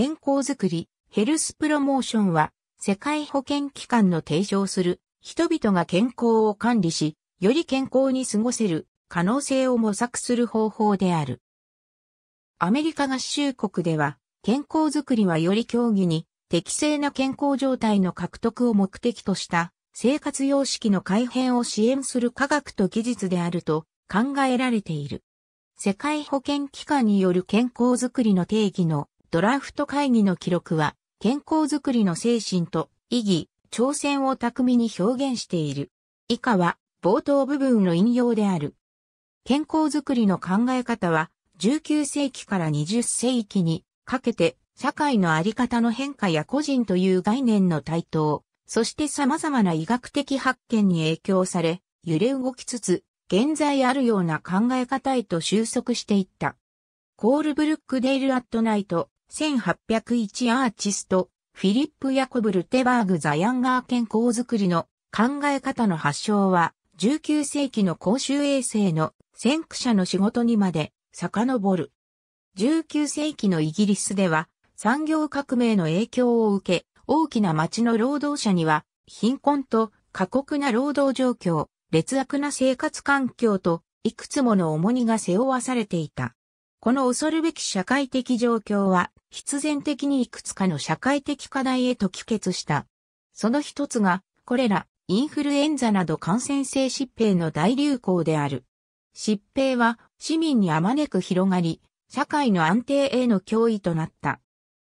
健康づくり、ヘルスプロモーションは、世界保健機関の提唱する、人々が健康を管理し、より健康に過ごせる可能性を模索する方法である。アメリカ合衆国では、健康づくりはより競技に、適正な健康状態の獲得を目的とした、生活様式の改変を支援する科学と技術であると考えられている。世界保健機関による健康づくりの定義のドラフト会議の記録は、健康づくりの精神と意義、挑戦を巧みに表現している。以下は、冒頭部分の引用である。健康づくりの考え方は、19世紀から20世紀にかけて、社会のあり方の変化や個人という概念の台頭、そして様々な医学的発見に影響され、揺れ動きつつ、現在あるような考え方へと収束していった。コールブルックデイル・アットナイト、1801アーチスト、フィリップ・ヤコブ・ルテバーグ・ザ・ヤンガー健康づくりの考え方の発祥は、19世紀の公衆衛生の先駆者の仕事にまで遡る。19世紀のイギリスでは、産業革命の影響を受け、大きな町の労働者には、貧困と過酷な労働状況、劣悪な生活環境と、いくつもの重荷が背負わされていた。この恐るべき社会的状況は、必然的にいくつかの社会的課題へと帰結した。その一つが、これら、インフルエンザなど感染性疾病の大流行である。疾病は、市民にあまねく広がり、社会の安定への脅威となった。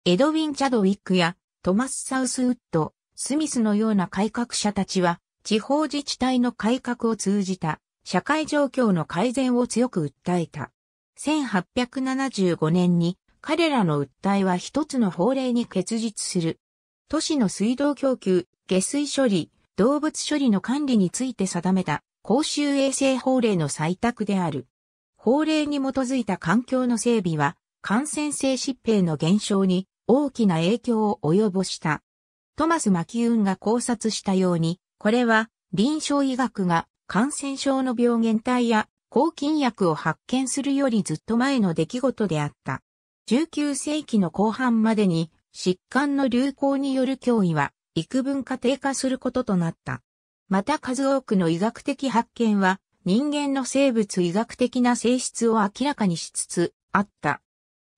エドウィン・チャドウィックや、トマス・サウスウッド、スミスのような改革者たちは、地方自治体の改革を通じた、社会状況の改善を強く訴えた。1875年に彼らの訴えは一つの法令に結実する。都市の水道供給、下水処理、動物処理の管理について定めた公衆衛生法令の採択である。法令に基づいた環境の整備は感染性疾病の減少に大きな影響を及ぼした。トマス・マキウンが考察したように、これは臨床医学が感染症の病原体や抗菌薬を発見するよりずっと前の出来事であった。19世紀の後半までに疾患の流行による脅威は幾分か低下することとなった。また数多くの医学的発見は人間の生物医学的な性質を明らかにしつつあった。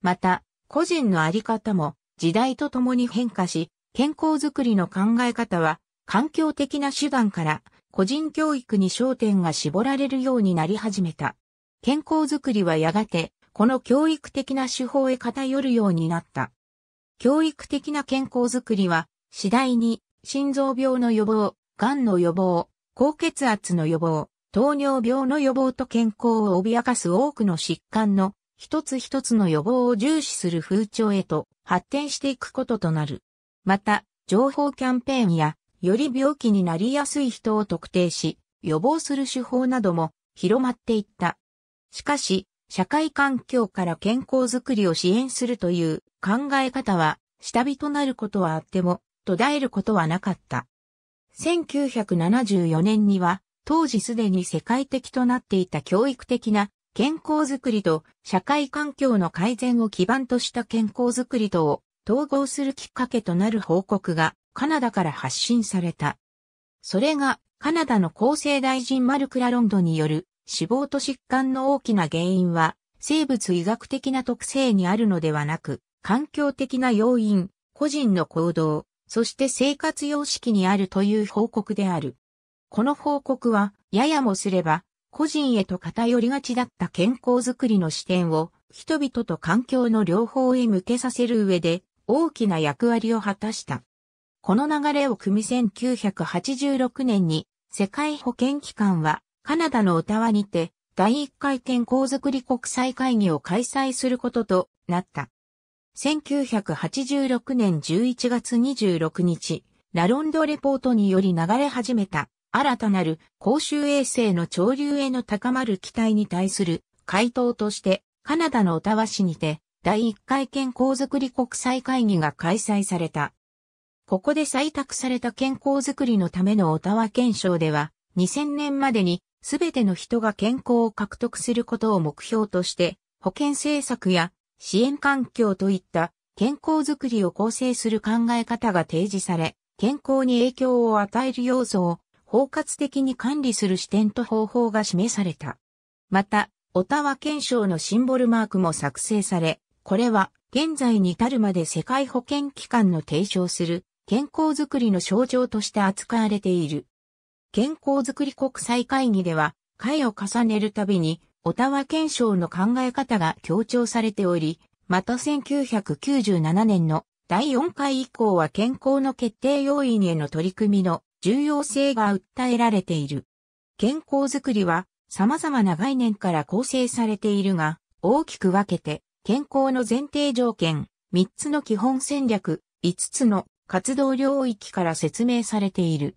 また、個人のあり方も時代とともに変化し、健康づくりの考え方は環境的な手段から個人教育に焦点が絞られるようになり始めた。健康づくりはやがて、この教育的な手法へ偏るようになった。教育的な健康づくりは、次第に、心臓病の予防、癌の予防、高血圧の予防、糖尿病の予防と健康を脅かす多くの疾患の一つ一つの予防を重視する風潮へと発展していくこととなる。また、情報キャンペーンやより病気になりやすい人を特定し、予防する手法なども広まっていった。しかし、社会環境から健康づくりを支援するという考え方は、下火となることはあっても、途絶えることはなかった。1974年には、当時すでに世界的となっていた教育的な健康づくりと社会環境の改善を基盤とした健康づくりとを統合するきっかけとなる報告がカナダから発信された。それが、カナダの厚生大臣マルクラロンドによる死亡と疾患の大きな原因は、生物医学的な特性にあるのではなく、環境的な要因、個人の行動、そして生活様式にあるという報告である。この報告は、ややもすれば、個人へと偏りがちだった健康づくりの視点を、人々と環境の両方へ向けさせる上で、大きな役割を果たした。この流れを組み1986年に世界保健機関はカナダのオタワにて第1回健康づくり国際会議を開催することとなった。1986年11月26日、ラロンドレポートにより流れ始めた新たなる公衆衛生の潮流への高まる期待に対する回答としてカナダのオタワ市にて第1回健康づくり国際会議が開催された。ここで採択された健康づくりのためのオタワ憲章では、2000年までに全ての人が健康を獲得することを目標として、保健政策や支援環境といった健康づくりを構成する考え方が提示され、健康に影響を与える要素を包括的に管理する視点と方法が示された。また、オタワ憲章のシンボルマークも作成され、これは現在に至るまで世界保健機関の提唱する健康づくりの象徴として扱われている。健康づくり国際会議では、会を重ねるたびに、オタワ憲章の考え方が強調されており、また1997年の第4回以降は健康の決定要因への取り組みの重要性が訴えられている。健康づくりは様々な概念から構成されているが、大きく分けて健康の前提条件、3つの基本戦略、5つの活動領域から説明されている。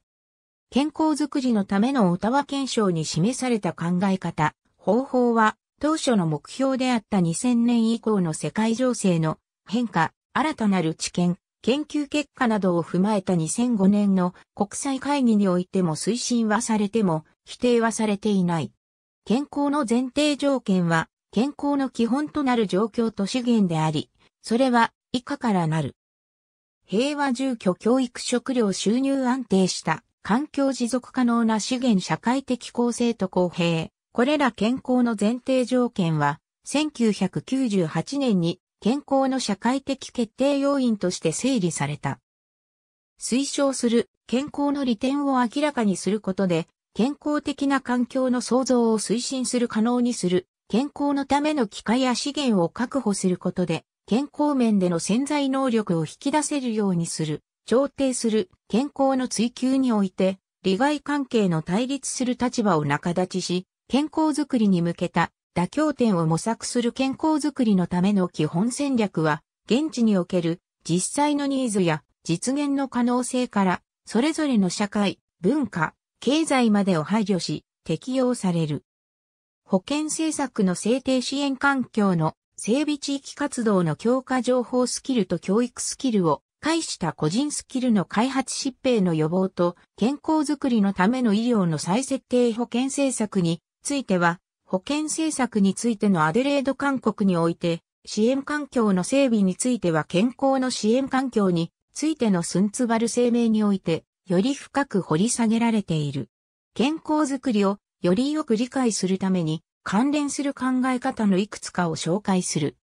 健康づくりのためのオタワ憲章に示された考え方、方法は、当初の目標であった2000年以降の世界情勢の変化、新たなる知見、研究結果などを踏まえた2005年の国際会議においても推進はされても、否定はされていない。健康の前提条件は、健康の基本となる状況と資源であり、それは以下からなる。平和住居教育食料収入安定した環境持続可能な資源社会的公正と公平。これら健康の前提条件は、1998年に健康の社会的決定要因として整理された。推奨する健康の利点を明らかにすることで、健康的な環境の創造を推進する可能にする、健康のための機会や資源を確保することで、健康面での潜在能力を引き出せるようにする、調停する、健康の追求において、利害関係の対立する立場を仲立ちし、健康づくりに向けた妥協点を模索する健康づくりのための基本戦略は、現地における実際のニーズや実現の可能性から、それぞれの社会、文化、経済までを配慮し、適用される。保健政策の制定支援環境の整備地域活動の強化情報スキルと教育スキルを介した個人スキルの開発疾病の予防と健康づくりのための医療の再設定保険政策については、保険政策についてのアデレード勧告において、支援環境の整備については健康の支援環境についてのスンツバル声明において、より深く掘り下げられている。健康づくりをよりよく理解するために、関連する考え方のいくつかを紹介する。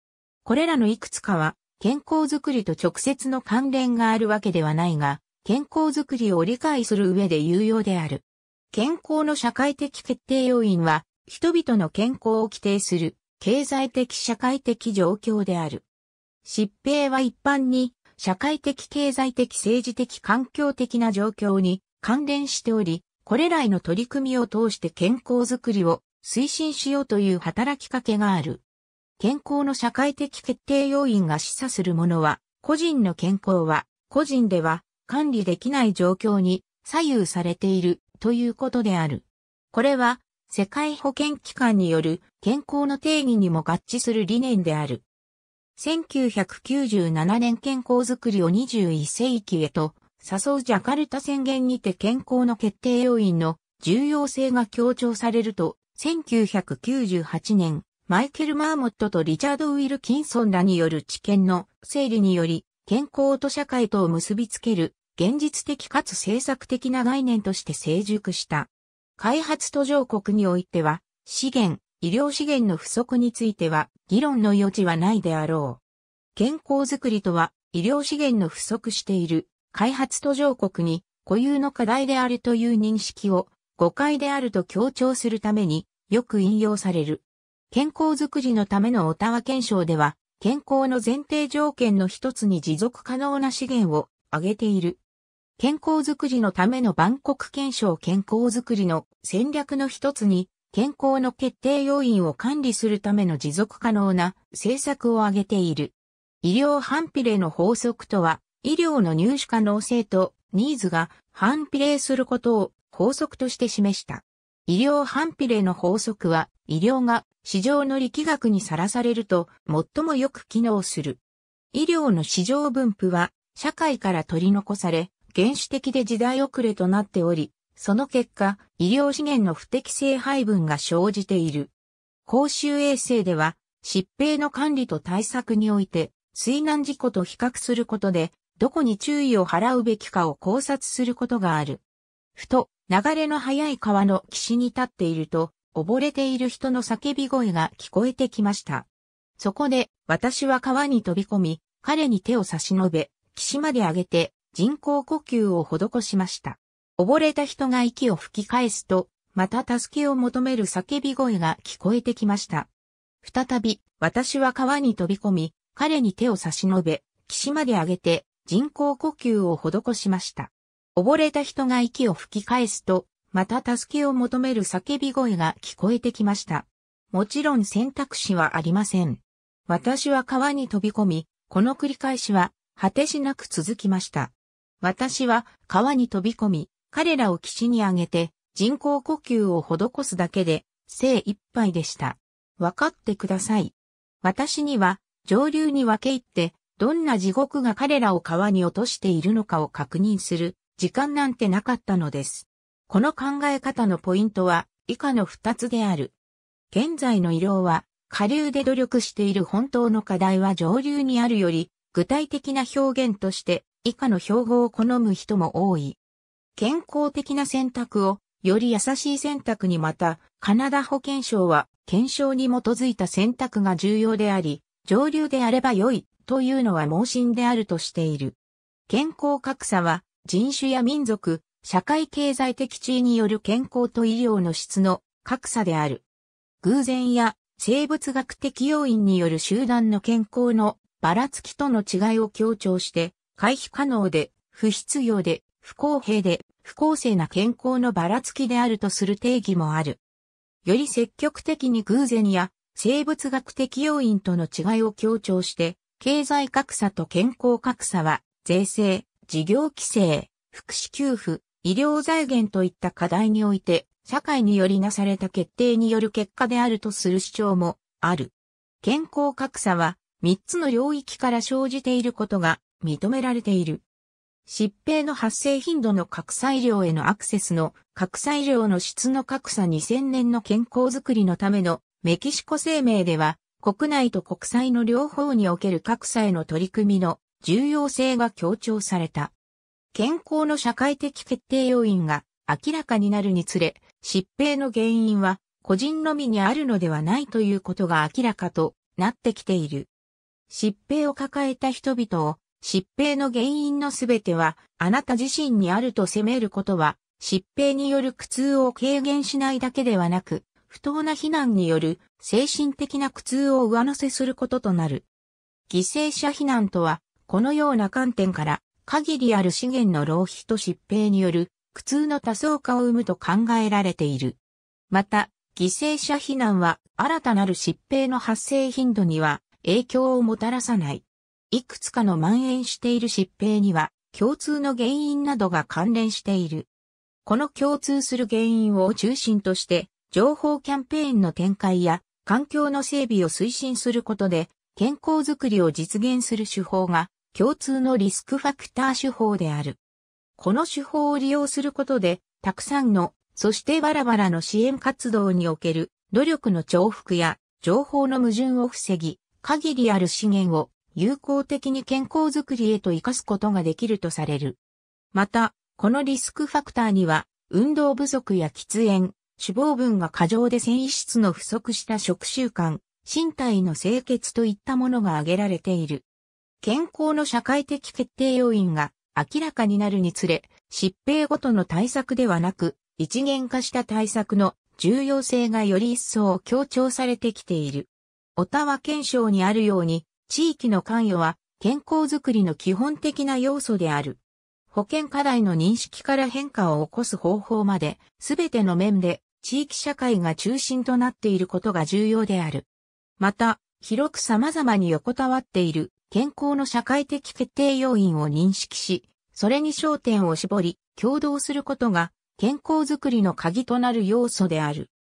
これらのいくつかは、健康づくりと直接の関連があるわけではないが、健康づくりを理解する上で有用である。健康の社会的決定要因は、人々の健康を規定する、経済的社会的状況である。疾病は一般に、社会的経済的政治的環境的な状況に関連しており、これらへの取り組みを通して健康づくりを推進しようという働きかけがある。健康の社会的決定要因が示唆するものは、個人の健康は、個人では管理できない状況に左右されているということである。これは、世界保健機関による健康の定義にも合致する理念である。1997年健康づくりを21世紀へと、誘うジャカルタ宣言にて健康の決定要因の重要性が強調されると1998年、マイケル・マーモットとリチャード・ウィルキンソンらによる知見の整理により、健康と社会とを結びつける、現実的かつ政策的な概念として成熟した。開発途上国においては、資源、医療資源の不足については、議論の余地はないであろう。健康づくりとは、医療資源の不足している、開発途上国に固有の課題であるという認識を誤解であると強調するために、よく引用される。健康づくりのためのオタワ憲章では、健康の前提条件の一つに持続可能な資源を挙げている。健康づくりのための万国憲章健康づくりの戦略の一つに、健康の決定要因を管理するための持続可能な政策を挙げている。医療反比例の法則とは、医療の入手可能性とニーズが反比例することを法則として示した。医療反比例の法則は、医療が市場の力学にさらされると最もよく機能する。医療の市場分布は、社会から取り残され、原始的で時代遅れとなっており、その結果、医療資源の不適正配分が生じている。公衆衛生では、疾病の管理と対策において、水難事故と比較することで、どこに注意を払うべきかを考察することがある。ふと、流れの速い川の岸に立っていると、溺れている人の叫び声が聞こえてきました。そこで、私は川に飛び込み、彼に手を差し伸べ、岸まで上げて、人工呼吸を施しました。溺れた人が息を吹き返すと、また助けを求める叫び声が聞こえてきました。再び、私は川に飛び込み、彼に手を差し伸べ、岸まで上げて、人工呼吸を施しました。溺れた人が息を吹き返すと、また助けを求める叫び声が聞こえてきました。もちろん選択肢はありません。私は川に飛び込み、この繰り返しは果てしなく続きました。私は川に飛び込み、彼らを岸に上げて人工呼吸を施すだけで精一杯でした。わかってください。私には上流に分け入ってどんな地獄が彼らを川に落としているのかを確認する時間なんてなかったのです。この考え方のポイントは以下の2つである。現在の医療は下流で努力している本当の課題は上流にあるより具体的な表現として以下の標語を好む人も多い。健康的な選択をより優しい選択にまた、カナダ保健省は検証に基づいた選択が重要であり、上流であれば良いというのは盲信であるとしている。健康格差は人種や民族、社会経済的地位による健康と医療の質の格差である。偶然や生物学的要因による集団の健康のばらつきとの違いを強調して、回避可能で、不必要で、不公平で、不公正な健康のばらつきであるとする定義もある。より積極的に偶然や生物学的要因との違いを強調して、経済格差と健康格差は、税制、事業規制、福祉給付、医療財源といった課題において、社会によりなされた決定による結果であるとする主張もある。健康格差は3つの領域から生じていることが認められている。疾病の発生頻度の格差医療へのアクセスの格差医療の質の格差2000年の健康づくりのためのメキシコ声明では国内と国際の両方における格差への取り組みの重要性が強調された。健康の社会的決定要因が明らかになるにつれ、疾病の原因は個人のみにあるのではないということが明らかとなってきている。疾病を抱えた人々を疾病の原因のすべてはあなた自身にあると責めることは疾病による苦痛を軽減しないだけではなく、不当な非難による精神的な苦痛を上乗せすることとなる。犠牲者非難とはこのような観点から、限りある資源の浪費と疾病による苦痛の多層化を生むと考えられている。また、犠牲者避難は新たなる疾病の発生頻度には影響をもたらさない。いくつかの蔓延している疾病には共通の原因などが関連している。この共通する原因を中心として情報キャンペーンの展開や環境の整備を推進することで健康づくりを実現する手法が共通のリスクファクター手法である。この手法を利用することで、たくさんの、そしてバラバラの支援活動における努力の重複や情報の矛盾を防ぎ、限りある資源を有効的に健康づくりへと活かすことができるとされる。また、このリスクファクターには、運動不足や喫煙、脂肪分が過剰で繊維質の不足した食習慣、身体の清潔といったものが挙げられている。健康の社会的決定要因が明らかになるにつれ、疾病ごとの対策ではなく、一元化した対策の重要性がより一層強調されてきている。オタワ憲章にあるように、地域の関与は健康づくりの基本的な要素である。保健課題の認識から変化を起こす方法まで、すべての面で地域社会が中心となっていることが重要である。また、広く様々に横たわっている健康の社会的決定要因を認識し、それに焦点を絞り、共同することが健康づくりの鍵となる要素である。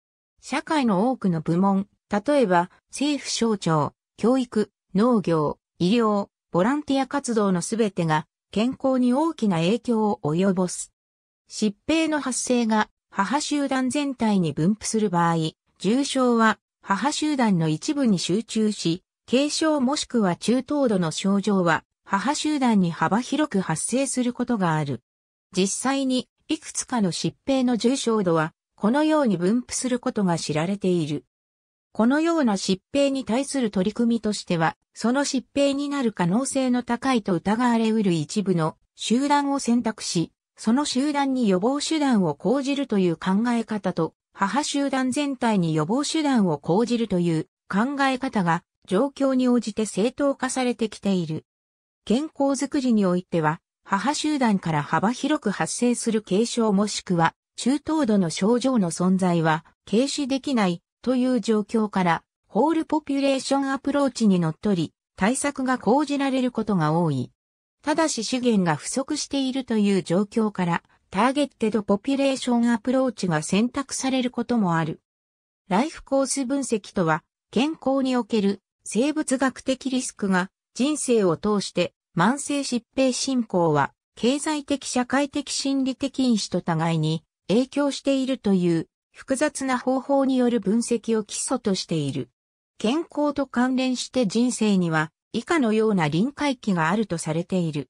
社会の多くの部門、例えば政府省庁、教育、農業、医療、ボランティア活動のすべてが健康に大きな影響を及ぼす。疾病の発生が母集団全体に分布する場合、重症は母集団の一部に集中し、軽症もしくは中等度の症状は、母集団に幅広く発生することがある。実際に、いくつかの疾病の重症度は、このように分布することが知られている。このような疾病に対する取り組みとしては、その疾病になる可能性の高いと疑われうる一部の集団を選択し、その集団に予防手段を講じるという考え方と、母集団全体に予防手段を講じるという考え方が状況に応じて正当化されてきている。健康づくりにおいては、母集団から幅広く発生する軽症もしくは、中等度の症状の存在は軽視できないという状況から、ホールポピュレーションアプローチにのっとり、対策が講じられることが多い。ただし資源が不足しているという状況から、ターゲッテドポピュレーションアプローチが選択されることもある。ライフコース分析とは、健康における生物学的リスクが人生を通して慢性疾病進行は経済的社会的心理的因子と互いに影響しているという複雑な方法による分析を基礎としている。健康と関連して人生には以下のような臨界期があるとされている。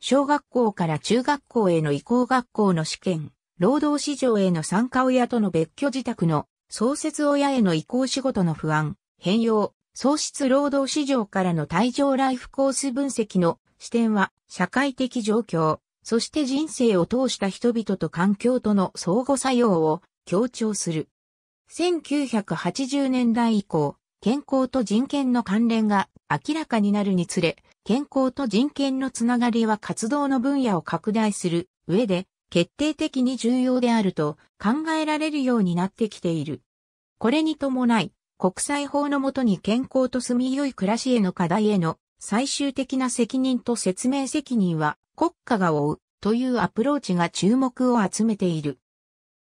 小学校から中学校への移行学校の試験、労働市場への参加親との別居自宅の創設親への移行仕事の不安、変容、喪失労働市場からの退場ライフコース分析の視点は、社会的状況、そして人生を通した人々と環境との相互作用を強調する。1980年代以降、健康と人権の関連が明らかになるにつれ、健康と人権のつながりは活動の分野を拡大する上で決定的に重要であると考えられるようになってきている。これに伴い、国際法のもとに健康と住みよい暮らしへの課題への最終的な責任と説明責任は国家が負うというアプローチが注目を集めている。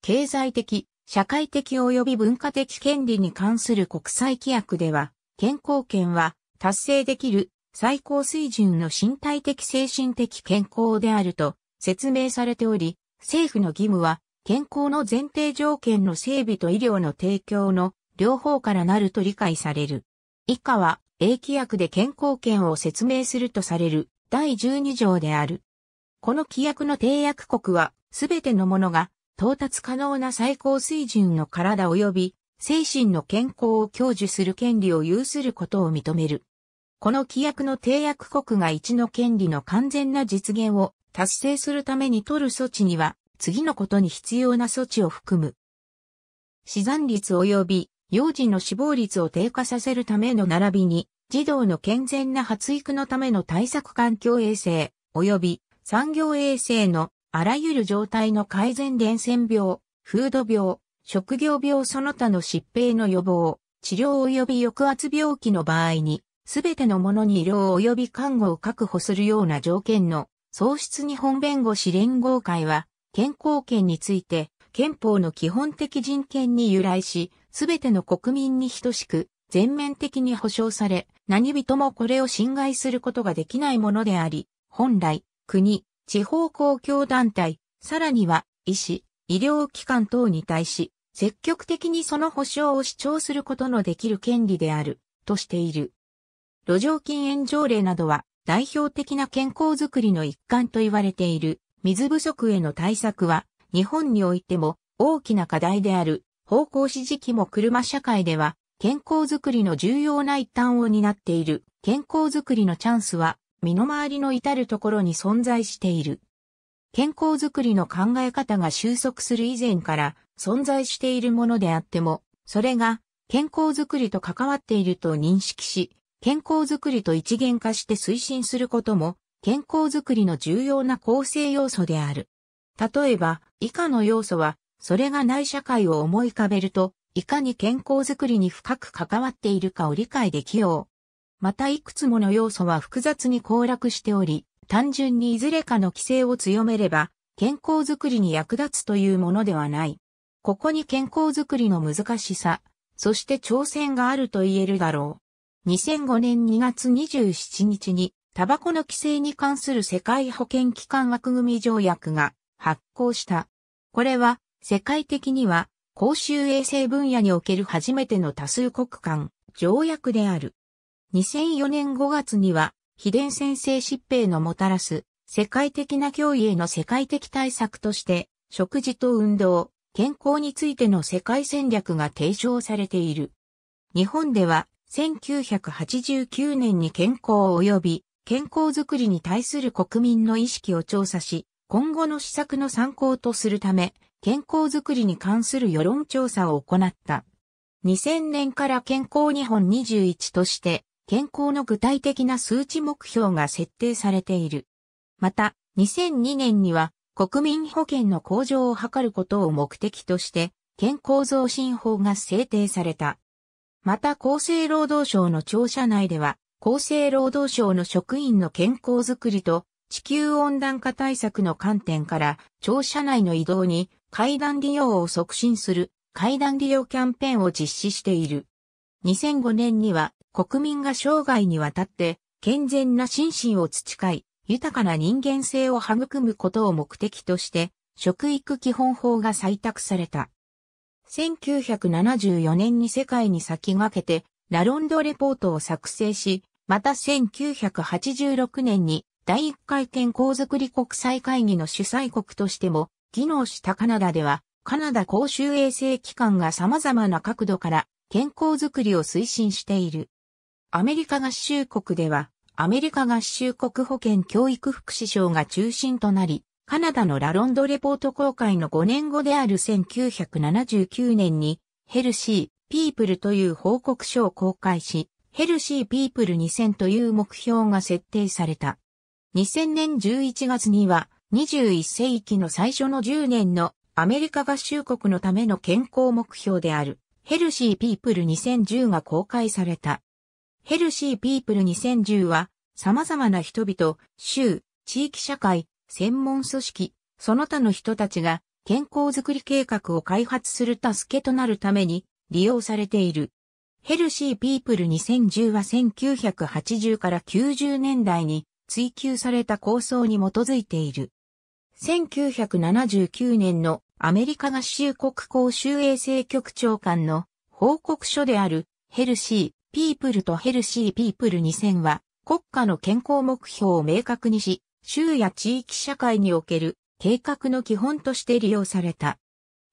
経済的、社会的及び文化的権利に関する国際規約では、健康権は達成できる最高水準の身体的精神的健康であると説明されており、政府の義務は健康の前提条件の整備と医療の提供の両方からなると理解される。以下は、英規約で健康権を説明するとされる第12条である。この規約の締約国は、すべてのものが到達可能な最高水準の体及び精神の健康を享受する権利を有することを認める。この規約の締約国が一の権利の完全な実現を達成するために取る措置には、次のことに必要な措置を含む。死産率及び幼児の死亡率を低下させるための並びに、児童の健全な発育のための対策環境衛生、及び産業衛生のあらゆる状態の改善伝染病、風土病、職業病その他の疾病の予防、治療及び抑圧病気の場合に、すべてのものに医療及び看護を確保するような条件の創出日本弁護士連合会は、健康権について、憲法の基本的人権に由来し、すべての国民に等しく、全面的に保障され、何人もこれを侵害することができないものであり、本来、国、地方公共団体、さらには、医師、医療機関等に対し、積極的にその保障を主張することのできる権利である、としている。路上禁煙条例などは、代表的な健康づくりの一環と言われている、水不足への対策は、日本においても大きな課題である方向指示器も車社会では健康づくりの重要な一端を担っている健康づくりのチャンスは身の回りの至るところに存在している。健康づくりの考え方が収束する以前から存在しているものであっても、それが健康づくりと関わっていると認識し、健康づくりと一元化して推進することも健康づくりの重要な構成要素である。例えば、以下の要素は、それがない社会を思い浮かべると、いかに健康づくりに深く関わっているかを理解できよう。またいくつもの要素は複雑に交絡しており、単純にいずれかの規制を強めれば、健康づくりに役立つというものではない。ここに健康づくりの難しさ、そして挑戦があると言えるだろう。2005年2月27日に、タバコの規制に関する世界保健機関枠組条約が発行した。これは、世界的には、公衆衛生分野における初めての多数国間条約である。2004年5月には、非伝染性疾病のもたらす世界的な脅威への世界的対策として、食事と運動、健康についての世界戦略が提唱されている。日本では、1989年に健康及び健康づくりに対する国民の意識を調査し、今後の施策の参考とするため、健康づくりに関する世論調査を行った。2000年から健康日本21として、健康の具体的な数値目標が設定されている。また、2002年には国民保険の向上を図ることを目的として、健康増進法が制定された。また厚生労働省の庁舎内では、厚生労働省の職員の健康づくりと地球温暖化対策の観点から庁舎内の移動に階段利用を促進する階段利用キャンペーンを実施している。2005年には国民が生涯にわたって健全な心身を培い、豊かな人間性を育むことを目的として、食育基本法が採択された。1974年に世界に先駆けて、ラロンドレポートを作成し、また1986年に第1回健康づくり国際会議の主催国としても、技能したカナダでは、カナダ公衆衛生機関が様々な角度から健康づくりを推進している。アメリカ合衆国では、アメリカ合衆国保健教育福祉省が中心となり、カナダのラロンドレポート公開の5年後である1979年に、ヘルシー、ピープルという報告書を公開し、ヘルシーピープル2000という目標が設定された。2000年11月には21世紀の最初の10年のアメリカ合衆国のための健康目標であるヘルシーピープル2010が公開された。ヘルシーピープル2010は様々な人々、州、地域社会、専門組織、その他の人たちが健康づくり計画を開発する助けとなるために利用されている。ヘルシーピープル2010は1980から90年代に追求された構想に基づいている。1979年のアメリカ合衆国公衆衛生局長官の報告書であるヘルシー・ピープルとヘルシー・ピープル2000は国家の健康目標を明確にし、州や地域社会における計画の基本として利用された。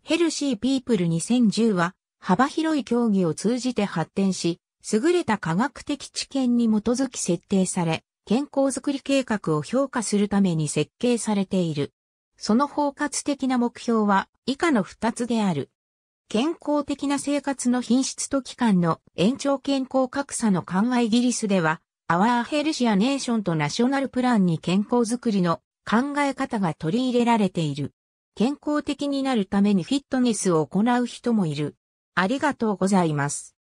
ヘルシー・ピープル2010は幅広い競技を通じて発展し、優れた科学的知見に基づき設定され、健康づくり計画を評価するために設計されている。その包括的な目標は以下の2つである。健康的な生活の品質と期間の延長健康格差の緩和イギリスでは、アワーヘルシアネーションとナショナルプランに健康づくりの考え方が取り入れられている。健康的になるためにフィットネスを行う人もいる。ありがとうございます。